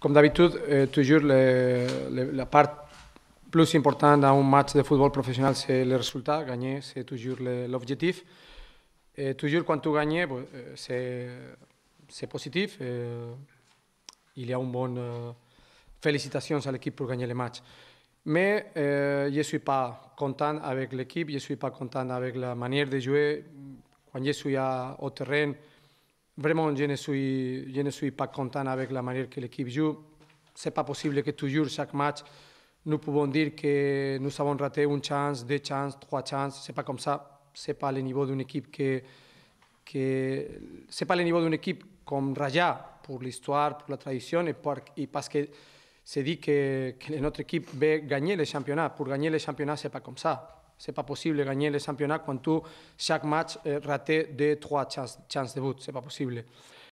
Com d'habitud, eh, toujours, le, le, la part plus important d'un match de futbol professional, c'est le résultat. Gagner, c'est toujours l'objectif. Et eh, toujours, quand tu gagnes, eh, c'est positif. Et eh, il y a un bon... euh, félicitations à l'équipe pour gagner les match. Mais euh, je ne suis pas content avec l'équipe, je ne suis pas content avec la manière de jouer. Quand jo suis a, au terrain, vraiment, je ne suis, pas content avec la manière que l'équipe joue. Ce n'est pas possible que toujours, chaque match, nous pouvons dire que nous avons raté une chance, deux chances, trois chances. Ce n'est pas comme ça. Ce n'est pas le niveau d'une équipe que... que... c'est pas le niveau d'une équipe comme Raja pour l'histoire, pour la tradition et parce que cest dit que, que, notre équipe veut gagner les championnats. Pour gagner les championnats, c'est pas comme ça. C'est pas possible eh, de gagner les championnats quand tu, chaque match, raté deux, trois chances, chances de but. C'est pas possible.